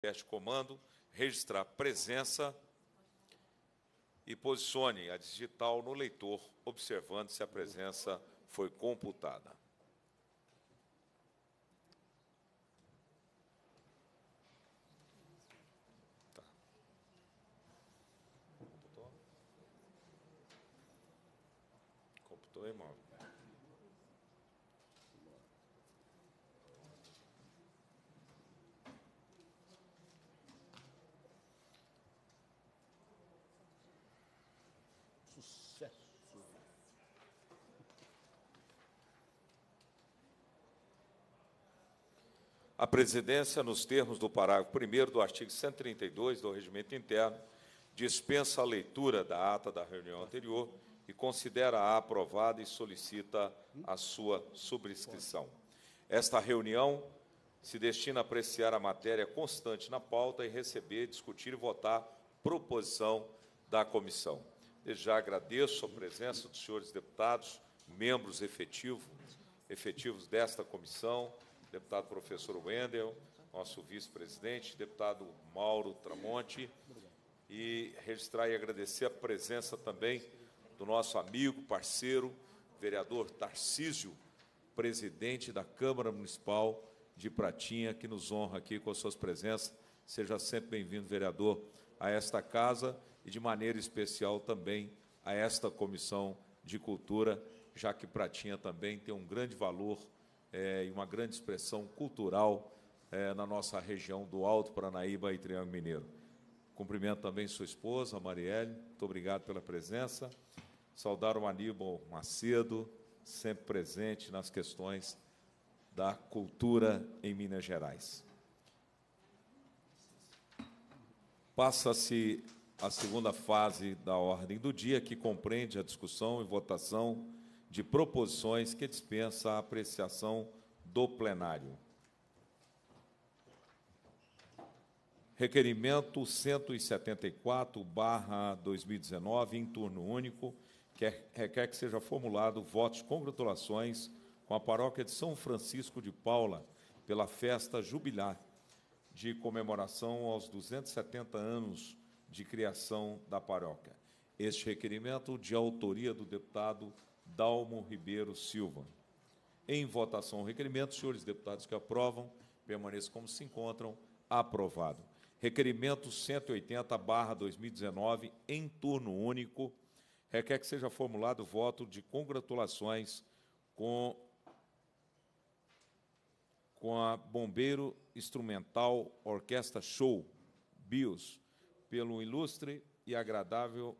Teste comando, registrar presença e posicione a digital no leitor, observando se a presença foi computada. Computou? Tá. Computou, irmão? a presidência, nos termos do parágrafo 1 do artigo 132 do Regimento Interno, dispensa a leitura da ata da reunião anterior e considera-a aprovada e solicita a sua subscrição. Esta reunião se destina a apreciar a matéria constante na pauta e receber, discutir e votar proposição da comissão. Desde já agradeço a presença dos senhores deputados, membros efetivo, efetivos desta comissão, deputado professor Wendel, nosso vice-presidente, deputado Mauro Tramonte, e registrar e agradecer a presença também do nosso amigo, parceiro, vereador Tarcísio, presidente da Câmara Municipal de Pratinha, que nos honra aqui com as suas presenças. Seja sempre bem-vindo, vereador, a esta casa e, de maneira especial, também a esta Comissão de Cultura, já que Pratinha também tem um grande valor é, e uma grande expressão cultural é, na nossa região do Alto Paranaíba e Triângulo Mineiro. Cumprimento também sua esposa, Marielle, muito obrigado pela presença. Saudar o Aníbal Macedo, sempre presente nas questões da cultura em Minas Gerais. Passa-se a segunda fase da ordem do dia, que compreende a discussão e votação de proposições que dispensa a apreciação do plenário. Requerimento 174, barra 2019, em turno único, que é, requer que seja formulado votos congratulações com a paróquia de São Francisco de Paula pela festa jubilar de comemoração aos 270 anos de criação da paróquia. Este requerimento de autoria do deputado Dalmo Ribeiro Silva. Em votação o requerimento, senhores deputados que aprovam, permaneçam como se encontram. Aprovado. Requerimento 180/2019 em turno único requer que seja formulado voto de congratulações com com a Bombeiro Instrumental Orquestra Show BIOS pelo ilustre e agradável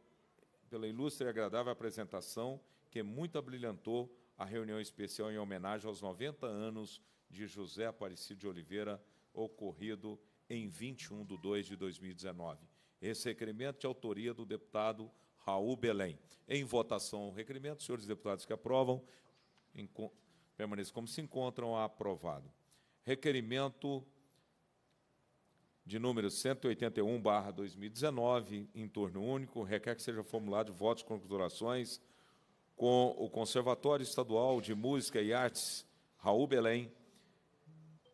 pela ilustre e agradável apresentação que muito abrilhantou a reunião especial em homenagem aos 90 anos de José Aparecido de Oliveira, ocorrido em 21 de 2 de 2019. Esse requerimento de autoria do deputado Raul Belém. Em votação o requerimento, senhores deputados que aprovam, permaneçam como se encontram, aprovado. Requerimento de número 181, barra 2019, em turno único, requer que seja formulado votos, conculturações com o Conservatório Estadual de Música e Artes Raul Belém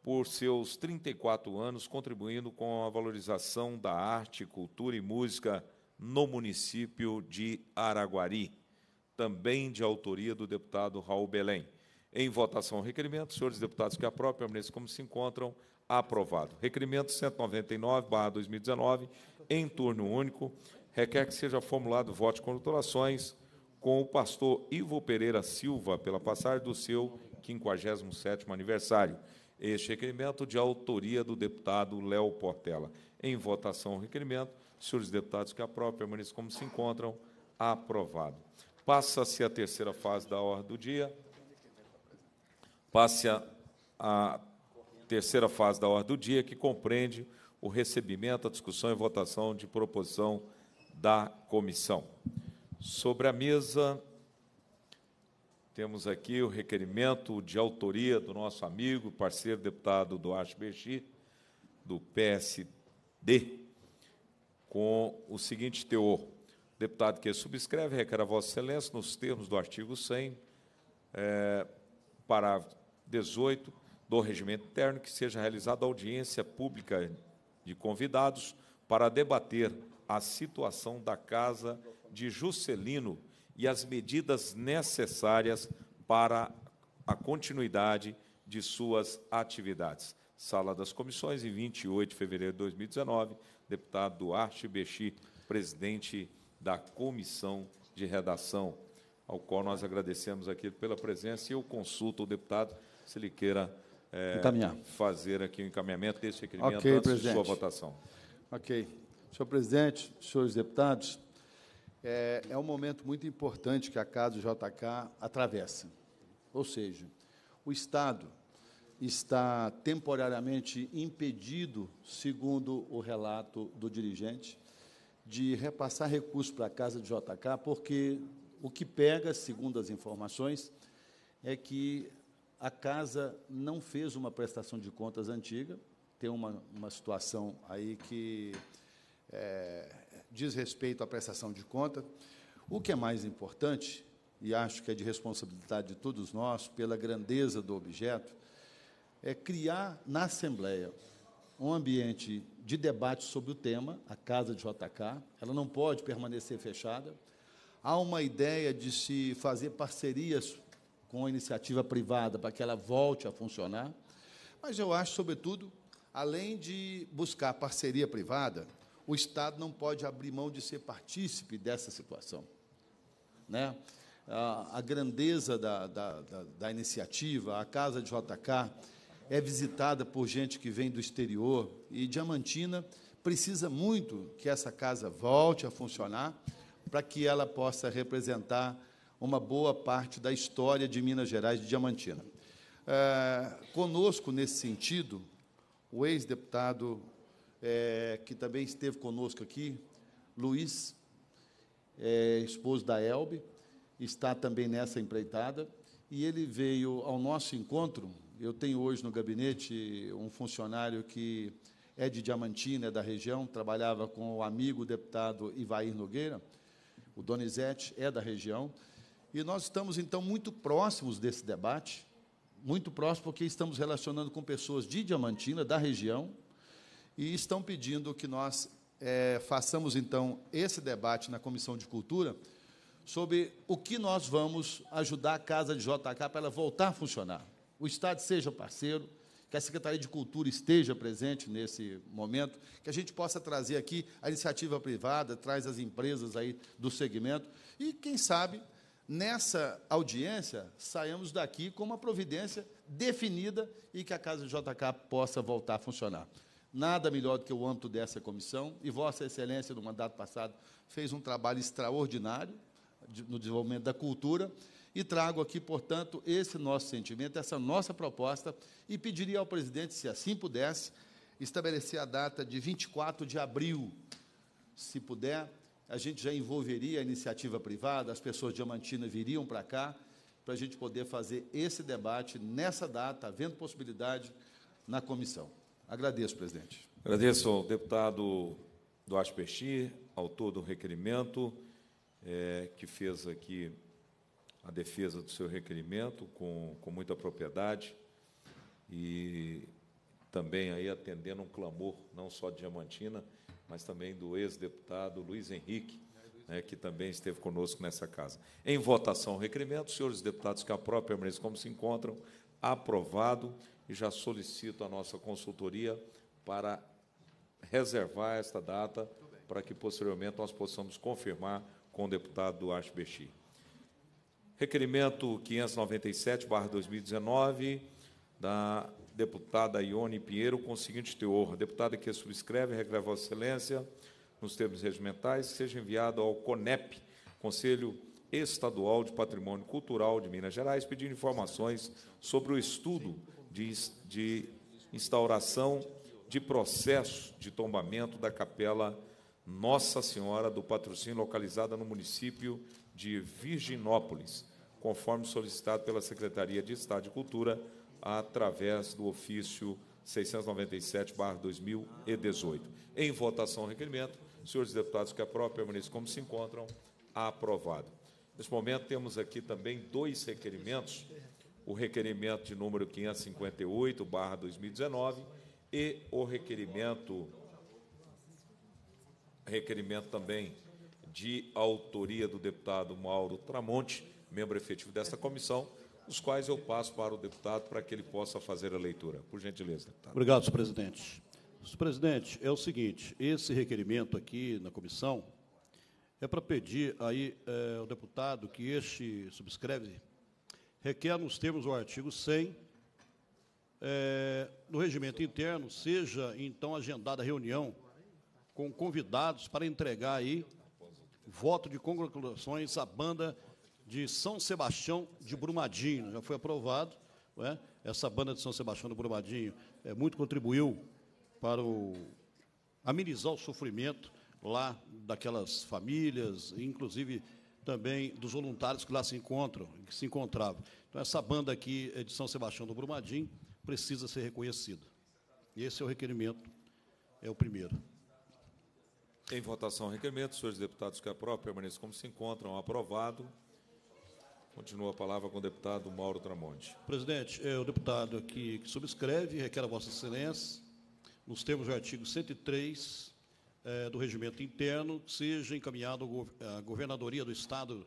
por seus 34 anos, contribuindo com a valorização da arte, cultura e música no município de Araguari, também de autoria do deputado Raul Belém. Em votação, requerimento. Senhores deputados que a própria ministra, como se encontram. Aprovado. Requerimento 199-2019, em turno único. Requer que seja formulado voto com rotulações com o pastor Ivo Pereira Silva pela passagem do seu 57º aniversário. Este requerimento de autoria do deputado Léo Portela. Em votação o requerimento, senhores deputados que a própria permaneçam como se encontram, aprovado. Passa-se a terceira fase da ordem do dia. Passe a, a terceira fase da ordem do dia, que compreende o recebimento, a discussão e votação de proposição da comissão. Sobre a mesa, temos aqui o requerimento de autoria do nosso amigo, parceiro deputado Duarte Bexi, do PSD, com o seguinte teor. O deputado que subscreve requer a Vossa Excelência, nos termos do artigo 100, é, parágrafo 18 do regimento interno, que seja realizada audiência pública de convidados para debater a situação da Casa de Juscelino e as medidas necessárias para a continuidade de suas atividades. Sala das Comissões, em 28 de fevereiro de 2019, deputado Duarte Bechi, presidente da Comissão de Redação, ao qual nós agradecemos aqui pela presença e eu consulto o deputado se ele queira é, fazer aqui o um encaminhamento desse requerimento okay, antes presidente. de sua votação. Ok. Senhor presidente, senhores deputados, é, é um momento muito importante que a Casa do JK atravessa. Ou seja, o Estado está temporariamente impedido, segundo o relato do dirigente, de repassar recursos para a Casa do JK, porque o que pega, segundo as informações, é que a casa não fez uma prestação de contas antiga, tem uma, uma situação aí que é, diz respeito à prestação de conta. O que é mais importante, e acho que é de responsabilidade de todos nós, pela grandeza do objeto, é criar na Assembleia um ambiente de debate sobre o tema, a Casa de JK, ela não pode permanecer fechada. Há uma ideia de se fazer parcerias com a iniciativa privada para que ela volte a funcionar, mas eu acho, sobretudo, além de buscar parceria privada, o Estado não pode abrir mão de ser partícipe dessa situação. Né? A, a grandeza da, da, da, da, iniciativa, a casa de JK é visitada por gente que vem do exterior e Diamantina precisa muito que essa casa volte a funcionar para que ela possa representar uma boa parte da história de Minas Gerais de Diamantina. É, conosco, nesse sentido, o ex-deputado é, que também esteve conosco aqui, Luiz, é, esposo da Elbe, está também nessa empreitada, e ele veio ao nosso encontro. Eu tenho hoje no gabinete um funcionário que é de Diamantina, é da região, trabalhava com o amigo deputado Ivair Nogueira, o Donizete é da região, e nós estamos, então, muito próximos desse debate, muito próximo porque estamos relacionando com pessoas de Diamantina, da região, e estão pedindo que nós é, façamos então esse debate na Comissão de Cultura sobre o que nós vamos ajudar a Casa de JK para ela voltar a funcionar. O Estado seja parceiro, que a Secretaria de Cultura esteja presente nesse momento, que a gente possa trazer aqui a iniciativa privada, traz as empresas aí do segmento e quem sabe nessa audiência saímos daqui com uma providência definida e que a Casa de JK possa voltar a funcionar. Nada melhor do que o âmbito dessa comissão. E Vossa Excelência, no mandato passado, fez um trabalho extraordinário no desenvolvimento da cultura. E trago aqui, portanto, esse nosso sentimento, essa nossa proposta, e pediria ao presidente, se assim pudesse, estabelecer a data de 24 de abril. Se puder, a gente já envolveria a iniciativa privada, as pessoas de Amantina viriam para cá, para a gente poder fazer esse debate nessa data, havendo possibilidade na comissão. Agradeço, presidente. Agradeço ao deputado Duarte Pesti, autor do requerimento, é, que fez aqui a defesa do seu requerimento com, com muita propriedade e também aí atendendo um clamor não só de Diamantina, mas também do ex-deputado Luiz Henrique, né, que também esteve conosco nessa casa. Em votação, o requerimento, senhores deputados que a própria Mesa como se encontram, aprovado e já solicito a nossa consultoria para reservar esta data para que posteriormente nós possamos confirmar com o deputado Duarte Bexi. Requerimento 597/2019 da deputada Ione Pinheiro com o seguinte teor: deputada que subscreve, requer Vossa Excelência, nos termos regimentais, seja enviado ao CONEP, Conselho Estadual de Patrimônio Cultural de Minas Gerais, pedindo informações sobre o estudo de, de instauração de processo de tombamento da capela Nossa Senhora do Patrocínio, localizada no município de Virginópolis, conforme solicitado pela Secretaria de Estado de Cultura através do ofício 697-2018. Em votação, requerimento. Senhores deputados que aprovam, permaneçam como se encontram. Aprovado. Nesse momento, temos aqui também dois requerimentos o requerimento de número 558, barra 2019, e o requerimento, requerimento também de autoria do deputado Mauro Tramonte, membro efetivo desta comissão, os quais eu passo para o deputado para que ele possa fazer a leitura. Por gentileza, deputado. Obrigado, senhor presidente. Senhor presidente, é o seguinte, esse requerimento aqui na comissão é para pedir aí é, ao deputado que este subscreve requer, nos termos do artigo 100, é, no regimento interno, seja então agendada reunião com convidados para entregar aí voto de congratulações à banda de São Sebastião de Brumadinho. Já foi aprovado. É? Essa banda de São Sebastião do Brumadinho é, muito contribuiu para o, amenizar o sofrimento lá daquelas famílias, inclusive também dos voluntários que lá se encontram, que se encontravam. Então, essa banda aqui de São Sebastião do Brumadinho precisa ser reconhecida. E esse é o requerimento, é o primeiro. Em votação, requerimento. senhores deputados que aprovam, permaneçam como se encontram. Aprovado. Continua a palavra com o deputado Mauro Tramonte. Presidente, é o deputado aqui que subscreve, requer a Vossa Excelência, nos termos do artigo 103 é, do regimento interno seja encaminhado à governadoria do Estado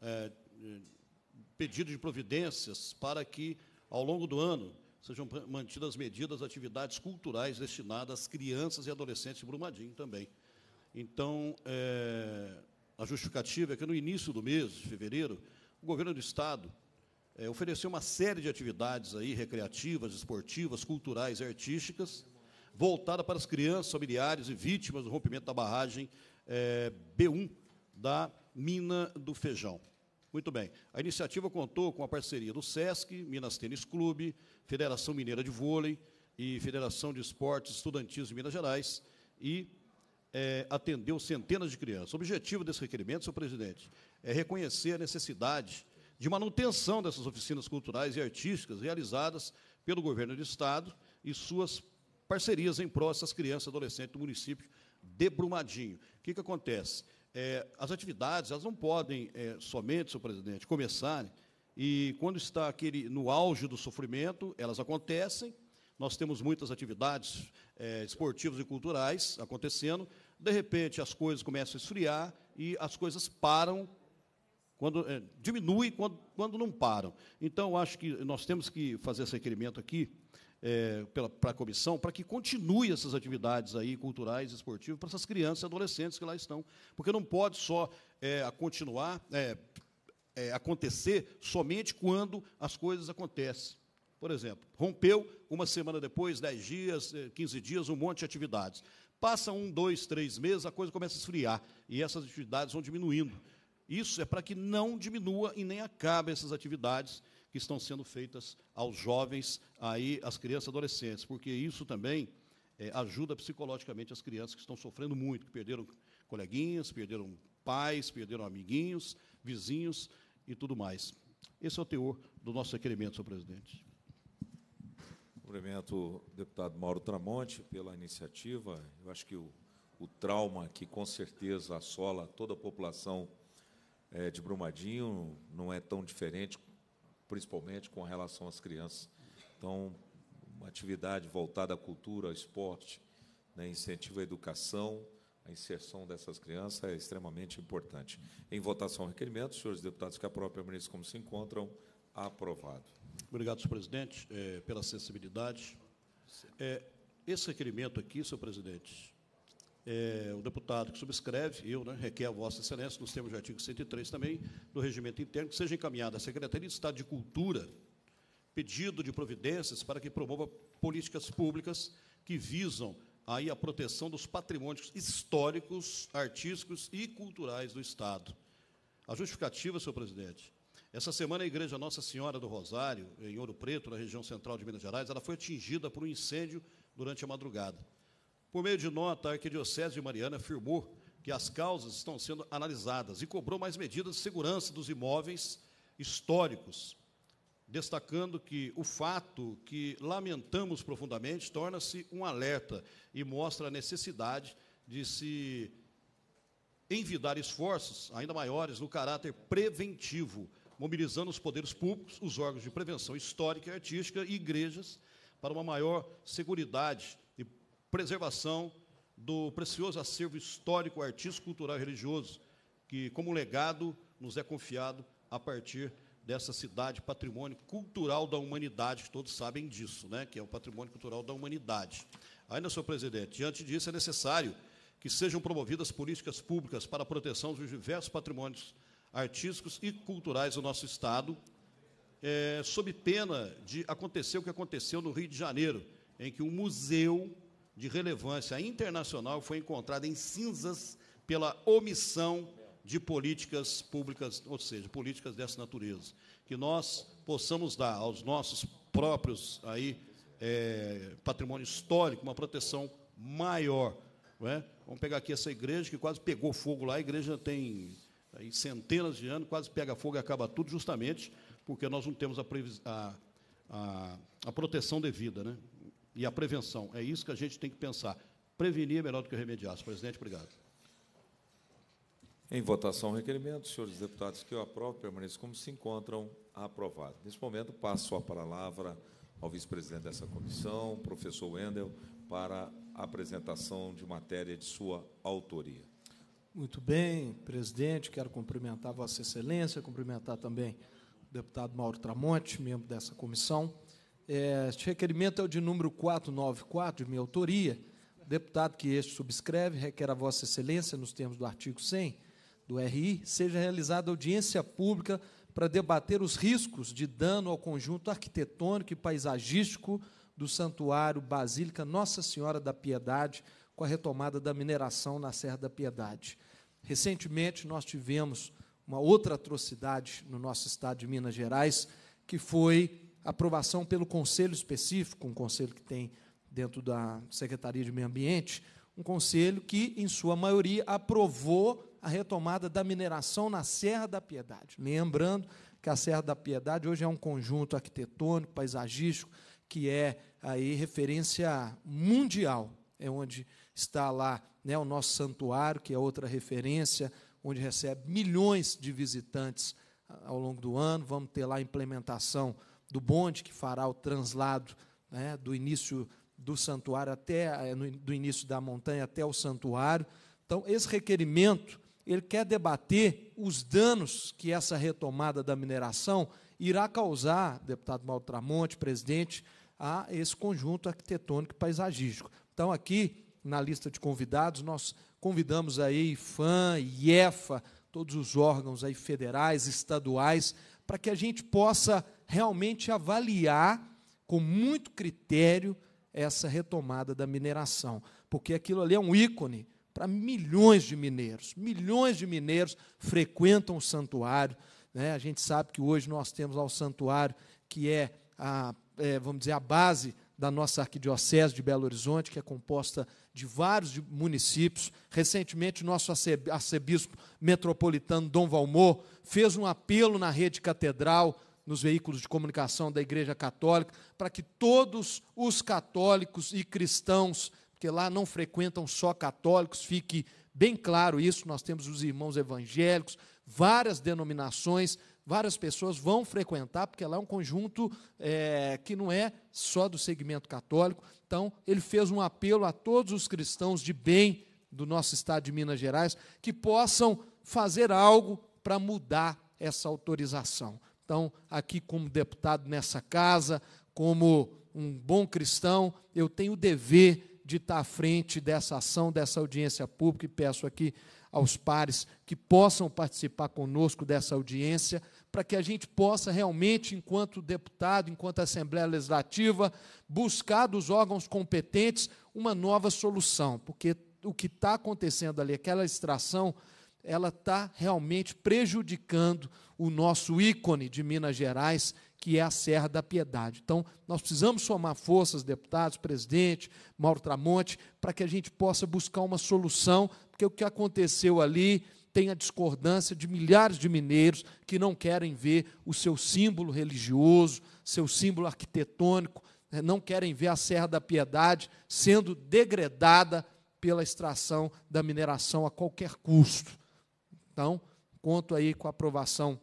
é, é, pedido de providências para que, ao longo do ano, sejam mantidas medidas, atividades culturais destinadas às crianças e adolescentes de Brumadinho também. Então, é, a justificativa é que no início do mês de fevereiro, o governo do Estado é, ofereceu uma série de atividades aí, recreativas, esportivas, culturais e artísticas, voltada para as crianças, familiares e vítimas do rompimento da barragem é, B1 da Mina do Feijão. Muito bem. A iniciativa contou com a parceria do SESC, Minas Tênis Clube, Federação Mineira de Vôlei e Federação de Esportes Estudantis de Minas Gerais e é, atendeu centenas de crianças. O objetivo desse requerimento, senhor presidente, é reconhecer a necessidade de manutenção dessas oficinas culturais e artísticas realizadas pelo governo do Estado e suas parcerias em prol dessas crianças e adolescentes do município de Brumadinho. O que, que acontece? É, as atividades elas não podem é, somente, senhor presidente, começar né? e quando está aquele no auge do sofrimento, elas acontecem. Nós temos muitas atividades é, esportivas e culturais acontecendo. De repente, as coisas começam a esfriar e as coisas param quando é, quando, quando não param. Então, acho que nós temos que fazer esse requerimento aqui é, para a comissão, para que continue essas atividades aí culturais, esportivas, para essas crianças e adolescentes que lá estão. Porque não pode só é, continuar, é, é, acontecer somente quando as coisas acontecem. Por exemplo, rompeu, uma semana depois, 10 dias, 15 é, dias, um monte de atividades. Passa um, dois, três meses, a coisa começa a esfriar e essas atividades vão diminuindo. Isso é para que não diminua e nem acabe essas atividades que estão sendo feitas aos jovens, aí, às crianças e adolescentes, porque isso também é, ajuda psicologicamente as crianças que estão sofrendo muito, que perderam coleguinhas, perderam pais, perderam amiguinhos, vizinhos e tudo mais. Esse é o teor do nosso requerimento, senhor presidente. Cumprimento o deputado Mauro Tramonte pela iniciativa. Eu acho que o, o trauma que com certeza assola toda a população é, de Brumadinho não é tão diferente principalmente com relação às crianças. Então, uma atividade voltada à cultura, ao esporte, né, incentivo à educação, a inserção dessas crianças é extremamente importante. Em votação, requerimento, senhores deputados que a própria ministra como se encontram, aprovado. Obrigado, senhor presidente, eh, pela sensibilidade. Eh, esse requerimento aqui, senhor presidente, é, o deputado que subscreve, eu, né, requer a Vossa Excelência, nos termos do artigo 103 também, do regimento interno, que seja encaminhada à Secretaria de Estado de Cultura pedido de providências para que promova políticas públicas que visam aí a proteção dos patrimônios históricos, artísticos e culturais do Estado. A justificativa, senhor presidente, essa semana a Igreja Nossa Senhora do Rosário, em Ouro Preto, na região central de Minas Gerais, ela foi atingida por um incêndio durante a madrugada. Por meio de nota, a Arquidiocese de Mariana afirmou que as causas estão sendo analisadas e cobrou mais medidas de segurança dos imóveis históricos, destacando que o fato que lamentamos profundamente torna-se um alerta e mostra a necessidade de se envidar esforços ainda maiores no caráter preventivo, mobilizando os poderes públicos, os órgãos de prevenção histórica e artística e igrejas para uma maior segurança preservação do precioso acervo histórico, artístico, cultural e religioso, que, como legado, nos é confiado a partir dessa cidade, patrimônio cultural da humanidade, que todos sabem disso, né? que é o patrimônio cultural da humanidade. Ainda, senhor presidente, diante disso é necessário que sejam promovidas políticas públicas para a proteção dos diversos patrimônios artísticos e culturais do nosso Estado, é, sob pena de acontecer o que aconteceu no Rio de Janeiro, em que um museu de relevância internacional foi encontrada em cinzas pela omissão de políticas públicas, ou seja, políticas dessa natureza, que nós possamos dar aos nossos próprios aí é, patrimônio histórico uma proteção maior. É? Vamos pegar aqui essa igreja que quase pegou fogo lá, a igreja tem aí, centenas de anos, quase pega fogo e acaba tudo, justamente porque nós não temos a, a, a, a proteção devida. Né? e a prevenção. É isso que a gente tem que pensar. Prevenir é melhor do que remediar. Presidente, obrigado. Em votação, requerimento, senhores deputados, que eu aprovo, permaneço como se encontram aprovado. Nesse momento, passo a palavra ao vice-presidente dessa comissão, professor Wendel, para a apresentação de matéria de sua autoria. Muito bem, presidente, quero cumprimentar Vossa Excelência, cumprimentar também o deputado Mauro Tramonte, membro dessa comissão. É, este requerimento é o de número 494, de minha autoria. O deputado que este subscreve requer a Vossa Excelência, nos termos do artigo 100 do RI, seja realizada audiência pública para debater os riscos de dano ao conjunto arquitetônico e paisagístico do Santuário Basílica Nossa Senhora da Piedade, com a retomada da mineração na Serra da Piedade. Recentemente, nós tivemos uma outra atrocidade no nosso estado de Minas Gerais, que foi aprovação pelo conselho específico, um conselho que tem dentro da Secretaria de Meio Ambiente, um conselho que, em sua maioria, aprovou a retomada da mineração na Serra da Piedade. Lembrando que a Serra da Piedade hoje é um conjunto arquitetônico, paisagístico, que é aí referência mundial. É onde está lá né, o nosso santuário, que é outra referência, onde recebe milhões de visitantes ah, ao longo do ano. Vamos ter lá a implementação do bonde que fará o translado né, do início do santuário até eh, do início da montanha até o santuário. Então, esse requerimento ele quer debater os danos que essa retomada da mineração irá causar, deputado Maltramonte, presidente, a esse conjunto arquitetônico e paisagístico. Então, aqui na lista de convidados, nós convidamos aí IFAM, IEFA, todos os órgãos aí federais, estaduais, para que a gente possa realmente avaliar com muito critério essa retomada da mineração, porque aquilo ali é um ícone para milhões de mineiros. Milhões de mineiros frequentam o santuário. Né? A gente sabe que hoje nós temos lá o santuário, que é, a, é, vamos dizer, a base da nossa arquidiocese de Belo Horizonte, que é composta de vários municípios. Recentemente, nosso arcebispo metropolitano Dom Valmor fez um apelo na rede catedral, nos veículos de comunicação da Igreja Católica, para que todos os católicos e cristãos, porque lá não frequentam só católicos, fique bem claro isso, nós temos os irmãos evangélicos, várias denominações, várias pessoas vão frequentar, porque lá é um conjunto é, que não é só do segmento católico. Então, ele fez um apelo a todos os cristãos de bem do nosso estado de Minas Gerais que possam fazer algo para mudar essa autorização. Então, aqui, como deputado nessa casa, como um bom cristão, eu tenho o dever de estar à frente dessa ação, dessa audiência pública, e peço aqui aos pares que possam participar conosco dessa audiência para que a gente possa realmente, enquanto deputado, enquanto Assembleia Legislativa, buscar dos órgãos competentes uma nova solução, porque o que está acontecendo ali, aquela extração, ela está realmente prejudicando o nosso ícone de Minas Gerais, que é a Serra da Piedade. Então, nós precisamos somar forças, deputados, presidente, Mauro Tramonte, para que a gente possa buscar uma solução, porque o que aconteceu ali tem a discordância de milhares de mineiros que não querem ver o seu símbolo religioso, seu símbolo arquitetônico, né, não querem ver a Serra da Piedade sendo degradada pela extração da mineração a qualquer custo. Então, conto aí com a aprovação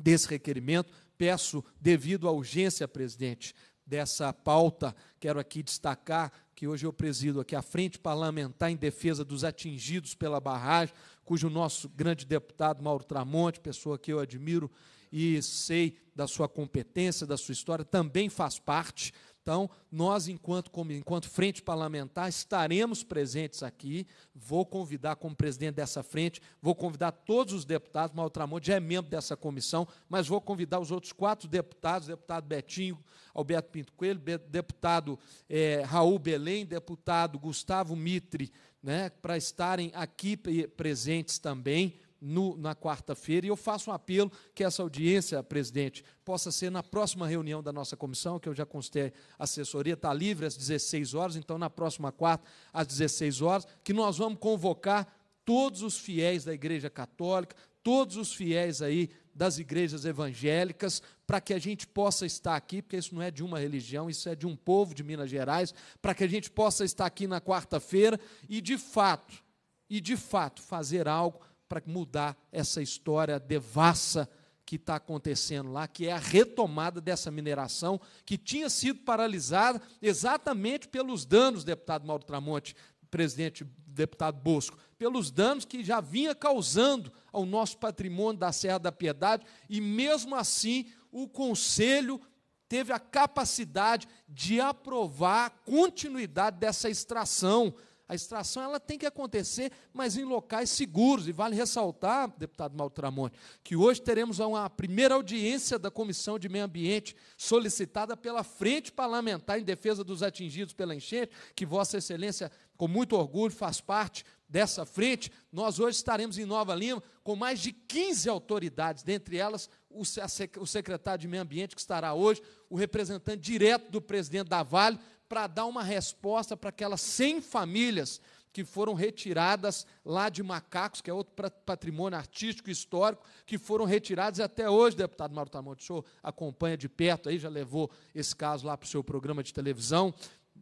desse requerimento. Peço, devido à urgência, presidente, dessa pauta, quero aqui destacar que hoje eu presido aqui a Frente Parlamentar em Defesa dos Atingidos pela Barragem, cujo nosso grande deputado Mauro Tramonte, pessoa que eu admiro e sei da sua competência, da sua história, também faz parte então, nós, enquanto, enquanto frente parlamentar, estaremos presentes aqui. Vou convidar, como presidente dessa frente, vou convidar todos os deputados. Maltramonte já é membro dessa comissão, mas vou convidar os outros quatro deputados: deputado Betinho, Alberto Pinto Coelho, deputado é, Raul Belém, deputado Gustavo Mitre, né, para estarem aqui presentes também no, na quarta-feira. E eu faço um apelo que essa audiência, presidente, possa ser na próxima reunião da nossa comissão, que eu já constei a assessoria, está livre às 16 horas, então na próxima quarta, às 16 horas, que nós vamos convocar todos os fiéis da Igreja Católica, todos os fiéis aí das igrejas evangélicas, para que a gente possa estar aqui, porque isso não é de uma religião, isso é de um povo de Minas Gerais, para que a gente possa estar aqui na quarta-feira e de fato, e de fato fazer algo para mudar essa história devassa que está acontecendo lá, que é a retomada dessa mineração que tinha sido paralisada exatamente pelos danos, deputado Mauro Tramonte, presidente deputado Bosco, pelos danos que já vinha causando ao nosso patrimônio da Serra da Piedade, e mesmo assim o Conselho teve a capacidade de aprovar a continuidade dessa extração a extração ela tem que acontecer, mas em locais seguros. E vale ressaltar, deputado Maltramonte, que hoje teremos uma primeira audiência da Comissão de Meio Ambiente, solicitada pela Frente Parlamentar em Defesa dos Atingidos pela Enchente, que Vossa Excelência, com muito orgulho, faz parte dessa frente, nós hoje estaremos em Nova Lima com mais de 15 autoridades, dentre elas o, o secretário de Meio Ambiente, que estará hoje, o representante direto do presidente da Vale, para dar uma resposta para aquelas 100 famílias que foram retiradas lá de Macacos, que é outro patrimônio artístico e histórico, que foram retiradas e até hoje, deputado Mauro Tamonte, o senhor acompanha de perto, aí já levou esse caso lá para o seu programa de televisão,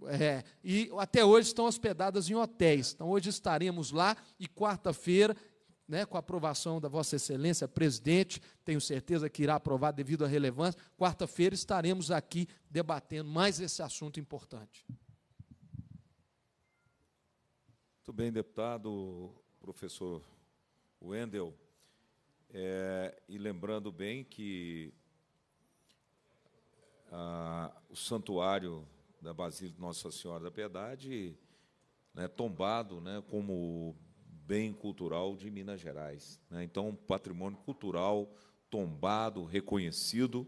é, e até hoje estão hospedadas em hotéis. Então, hoje estaremos lá e quarta-feira né, com a aprovação da Vossa Excelência, presidente, tenho certeza que irá aprovar devido à relevância. Quarta-feira estaremos aqui debatendo mais esse assunto importante. Muito bem, deputado, professor Wendel. É, e lembrando bem que a, ah, o santuário da Basílica Nossa Senhora da Piedade, né, tombado né, como bem cultural de Minas Gerais. Né? Então, um patrimônio cultural tombado, reconhecido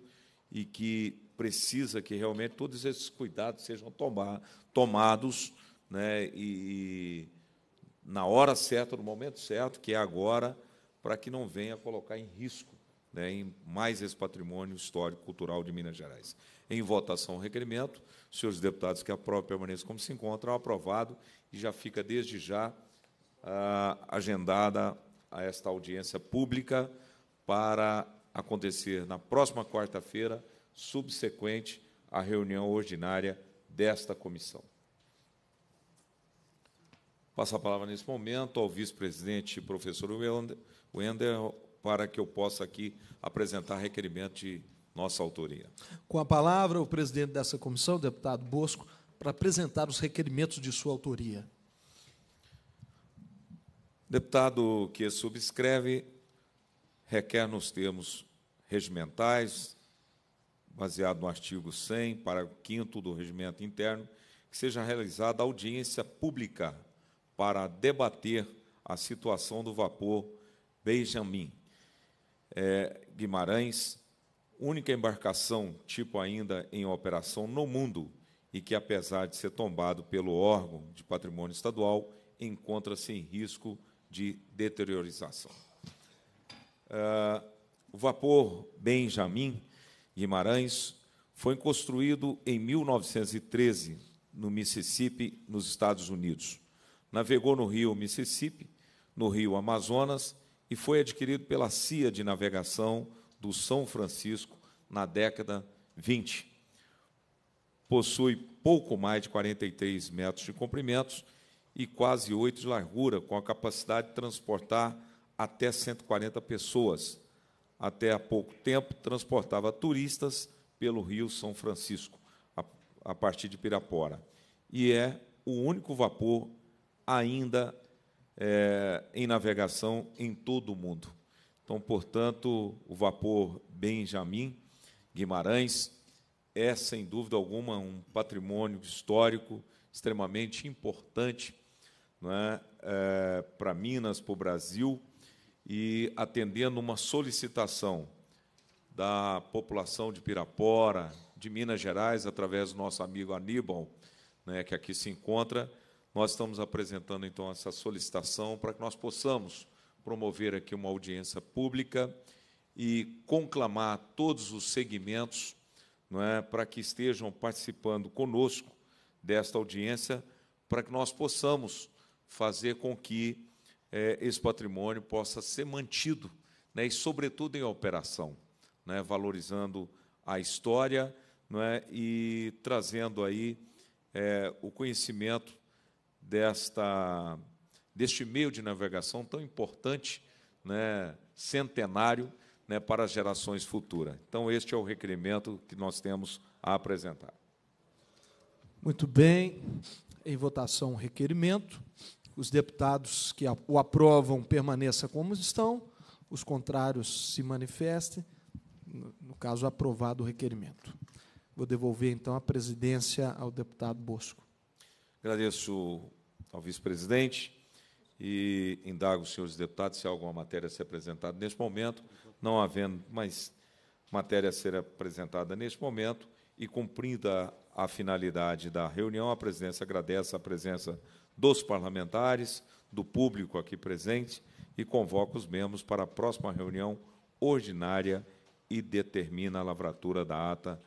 e que precisa que realmente todos esses cuidados sejam tomar, tomados né? e, na hora certa, no momento certo, que é agora, para que não venha colocar em risco né, em mais esse patrimônio histórico-cultural de Minas Gerais. Em votação, o requerimento. Senhores deputados, que a própria permaneça como se encontra, aprovado e já fica desde já agendada a esta audiência pública para acontecer na próxima quarta-feira, subsequente à reunião ordinária desta comissão. Passo a palavra nesse momento ao vice-presidente professor Wender, para que eu possa aqui apresentar requerimento de nossa autoria. Com a palavra, o presidente dessa comissão, o deputado Bosco, para apresentar os requerimentos de sua autoria. Deputado que subscreve requer nos termos regimentais, baseado no artigo 100, parágrafo 5 do Regimento Interno, que seja realizada audiência pública para debater a situação do vapor Benjamin é, Guimarães, única embarcação tipo ainda em operação no mundo e que, apesar de ser tombado pelo órgão de patrimônio estadual, encontra-se em risco de de deteriorização. Ah, o vapor Benjamin Guimarães foi construído em 1913 no Mississippi, nos Estados Unidos. Navegou no rio Mississippi, no rio Amazonas e foi adquirido pela CIA de Navegação do São Francisco na década 20. Possui pouco mais de 43 metros de comprimento e quase 8 de largura, com a capacidade de transportar até 140 pessoas. Até há pouco tempo, transportava turistas pelo Rio São Francisco, a, a partir de Pirapora. E é o único vapor ainda é, em navegação em todo o mundo. Então, portanto, o vapor Benjamin Guimarães é, sem dúvida alguma, um patrimônio histórico extremamente importante né, é, eh, para Minas, para o Brasil, e atendendo uma solicitação da população de Pirapora, de Minas Gerais, através do nosso amigo Aníbal, né, que aqui se encontra, nós estamos apresentando então essa solicitação para que nós possamos promover aqui uma audiência pública e conclamar todos os segmentos não é, para que estejam participando conosco desta audiência, para que nós possamos fazer com que é, esse patrimônio possa ser mantido, né, e sobretudo em operação, né, valorizando a história né, e trazendo aí é, o conhecimento desta, deste meio de navegação tão importante, né, centenário, né, para as gerações futuras. Então, este é o requerimento que nós temos a apresentar. Muito bem. Em votação, requerimento os deputados que o aprovam permaneçam como estão, os contrários se manifestem, no caso, aprovado o requerimento. Vou devolver, então, a presidência ao deputado Bosco. Agradeço ao vice-presidente e indago os senhores deputados se há alguma matéria a ser apresentada neste momento, não havendo mais matéria a ser apresentada neste momento e cumprida a finalidade da reunião, a presidência agradece a presença dos parlamentares, do público aqui presente e convoca os membros para a próxima reunião ordinária e determina a lavratura da ata